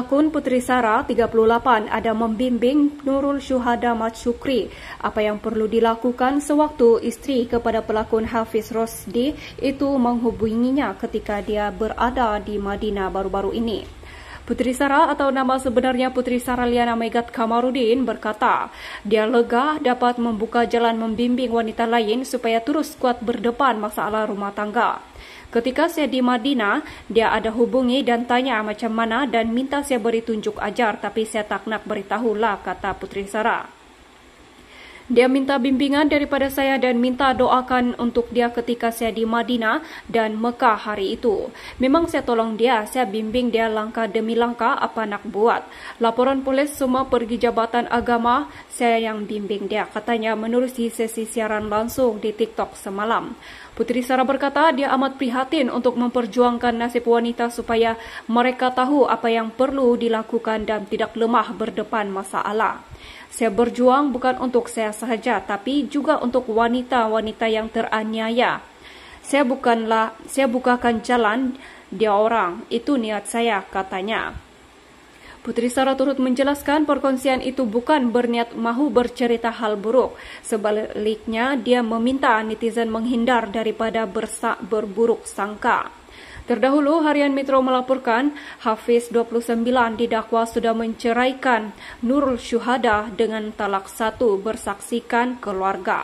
pelakon Putri Sara 38 ada membimbing Nurul Syuhada Mat Syukri apa yang perlu dilakukan sewaktu isteri kepada pelakon Hafiz Rosdi itu menghubunginya ketika dia berada di Madinah baru-baru ini. Putri Sarah atau nama sebenarnya Putri Sarah Liana Megat Kamarudin berkata, dia lega dapat membuka jalan membimbing wanita lain supaya terus kuat berdepan masalah rumah tangga. Ketika saya di Madinah, dia ada hubungi dan tanya macam mana dan minta saya beri tunjuk ajar tapi saya tak nak beritahulah kata Putri Sarah. Dia minta bimbingan daripada saya dan minta doakan untuk dia ketika saya di Madinah dan Mekah hari itu. Memang saya tolong dia, saya bimbing dia langkah demi langkah apa nak buat. Laporan polis semua pergi jabatan agama, saya yang bimbing dia katanya menerusi sesi siaran langsung di TikTok semalam. Putri Sarah berkata dia amat prihatin untuk memperjuangkan nasib wanita supaya mereka tahu apa yang perlu dilakukan dan tidak lemah berdepan masalah. Saya berjuang bukan untuk saya sahaja tapi juga untuk wanita-wanita yang teraniaya. Saya bukanlah saya bukakan jalan dia orang. Itu niat saya katanya. Putri Sarah turut menjelaskan perkongsian itu bukan berniat mahu bercerita hal buruk. Sebaliknya, dia meminta netizen menghindar daripada bersak berburuk sangka. Terdahulu, Harian Metro melaporkan Hafiz 29 didakwa sudah menceraikan Nurul Syuhada dengan talak satu bersaksikan keluarga.